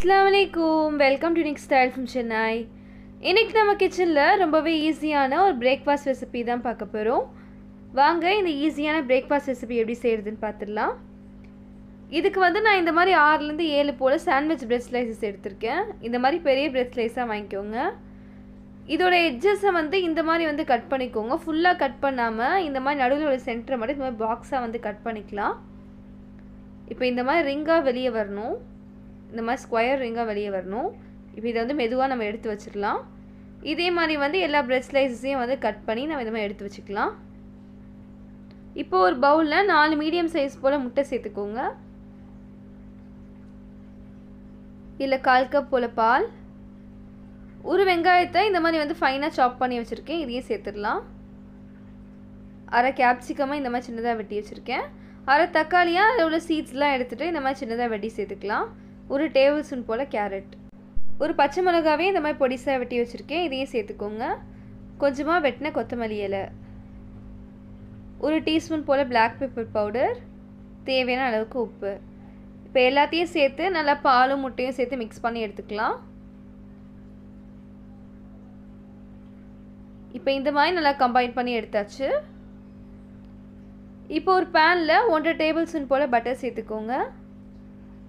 அஸ்லாமலைக்கும் welcome to Nick style from Chennai இன்றைக்கி நம்ம கிச்சனில் ரொம்பவே ஈஸியான ஒரு பிரேக்ஃபாஸ்ட் ரெசிபி தான் பார்க்க போகிறோம் வாங்க இந்த ஈஸியான பிரேக்ஃபாஸ்ட் ரெசிபி எப்படி செய்கிறதுன்னு பார்த்துடலாம் இதுக்கு வந்து நான் இந்த மாதிரி ஆறுலேருந்து ஏழு போல் சாண்ட்விச் பிரெட் ஸ்லைசஸ் எடுத்திருக்கேன் இந்த மாதிரி பெரிய பிரெட் ஸ்லைஸாக வாங்கிக்கோங்க இதோட எட்ஜஸை வந்து இந்த மாதிரி வந்து கட் பண்ணிக்கோங்க ஃபுல்லாக கட் பண்ணாமல் இந்த மாதிரி நடுவில் உள்ள சென்டரை மட்டும் இந்த மாதிரி பாக்ஸாக வந்து கட் பண்ணிக்கலாம் இப்போ இந்த மாதிரி ரிங்காக வெளியே வரணும் இந்த மாதிரி ஸ்கொயர் ரிங்காக வெளியே வரணும் இப்போ இதை வந்து மெதுவாக நம்ம எடுத்து வச்சுக்கலாம் இதே மாதிரி வந்து எல்லா பிரெட் ஸ்லைஸஸையும் வந்து கட் பண்ணி நம்ம இதை மாதிரி எடுத்து வச்சுக்கலாம் இப்போ ஒரு பவுலில் நாலு மீடியம் சைஸ் போல் முட்டை சேர்த்துக்கோங்க இதில் கால் கப் போல் பால் ஒரு வெங்காயத்தை இந்த மாதிரி வந்து ஃபைனாக சாப் பண்ணி வச்சுருக்கேன் இதையும் சேர்த்துடலாம் அரை கேப்சிகமாக இந்த மாதிரி சின்னதாக வெட்டி வச்சுருக்கேன் அரை தக்காளியாக அதில் உள்ள சீட்ஸ்லாம் எடுத்துகிட்டு இந்த மாதிரி சின்னதாக வெட்டி சேர்த்துக்கலாம் ஒரு டேபிள் ஸ்பூன் போல் கேரட் ஒரு பச்சை மிளகாவே இந்த மாதிரி பொடிசாக வெட்டி வச்சுருக்கேன் இதையும் சேர்த்துக்கோங்க கொஞ்சமாக வெட்டின கொத்தமல்லி இலை ஒரு டீஸ்பூன் போல் பிளாக் பெப்பர் பவுடர் தேவையான அளவுக்கு உப்பு இப்போ எல்லாத்தையும் சேர்த்து நல்லா பாலும் முட்டையும் சேர்த்து மிக்ஸ் பண்ணி எடுத்துக்கலாம் இப்போ இந்த மாதிரி நல்லா கம்பைன் பண்ணி எடுத்தாச்சு இப்போ ஒரு பேனில் ஒன்றரை டேபிள் ஸ்பூன் போல் பட்டர் சேர்த்துக்கோங்க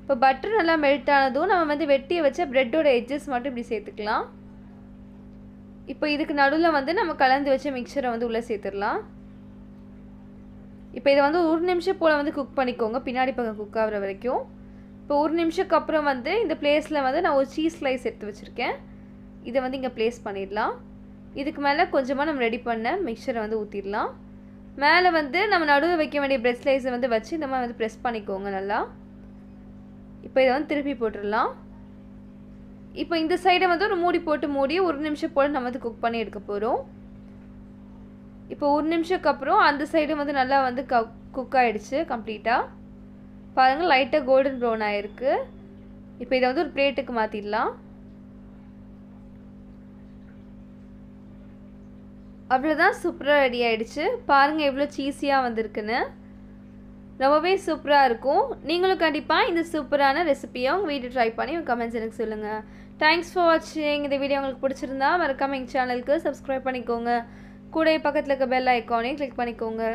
இப்போ பட்டர் நல்லா மெல்ட் ஆனதும் நம்ம வந்து வெட்டியை வச்ச ப்ரெட்டோட எட்ஜஸ் மட்டும் இப்படி சேர்த்துக்கலாம் இப்போ இதுக்கு நடுவில் வந்து நம்ம கலந்து வச்ச மிக்சரை வந்து உள்ளே சேர்த்துடலாம் இப்போ இதை வந்து ஒரு நிமிஷம் போல் வந்து குக் பண்ணிக்கோங்க பின்னாடி பக்கம் குக் ஆகிற வரைக்கும் இப்போ ஒரு நிமிஷத்துக்கு அப்புறம் வந்து இந்த பிளேஸில் வந்து நான் ஒரு சீஸ் ஸ்லைஸ் எடுத்து வச்சுருக்கேன் இதை வந்து இங்கே ப்ளேஸ் பண்ணிடலாம் இதுக்கு மேலே கொஞ்சமாக நம்ம ரெடி பண்ண மிக்சரை வந்து ஊற்றிடலாம் மேலே வந்து நம்ம நடுவில் வைக்க வேண்டிய பிரெட் ஸ்லைஸை வந்து வச்சு இந்த மாதிரி வந்து ப்ரெஸ் பண்ணிக்கோங்க நல்லா இப்போ இதை வந்து திருப்பி போட்டுடலாம் இப்போ இந்த சைடை வந்து ஒரு மூடி போட்டு மூடி ஒரு நிமிஷம் போல் நம்ம வந்து குக் பண்ணி எடுக்க போகிறோம் இப்போ ஒரு நிமிஷத்துக்கு அப்புறம் அந்த சைடு வந்து நல்லா வந்து க குக் ஆகிடுச்சு கம்ப்ளீட்டாக பாருங்கள் லைட்டாக கோல்டன் ப்ரௌன் ஆகிருக்கு இப்போ இதை வந்து ஒரு பிளேட்டுக்கு மாற்றிடலாம் அவ்வளோதான் சூப்பராக ரெடி ஆகிடுச்சு பாருங்கள் எவ்வளோ சீஸியாக வந்திருக்குன்னு ரொம்பவே சூப்பராக இருக்கும் நீங்களும் கண்டிப்பாக இந்த சூப்பரான ரெசிப்பியை உங்கள் வீட்டு ட்ரை பண்ணி உங்கள் கமெண்ட்ஸ் எனக்கு சொல்லுங்கள் தேங்க்ஸ் ஃபார் வாட்சிங் இந்த வீடியோ உங்களுக்கு பிடிச்சிருந்தா மறக்காம எங்கள் சேனலுக்கு சப்ஸ்கிரைப் பண்ணிக்கோங்க கூட பக்கத்தில் இருக்க பெல் ஐக்கானே கிளிக் பண்ணிக்கோங்க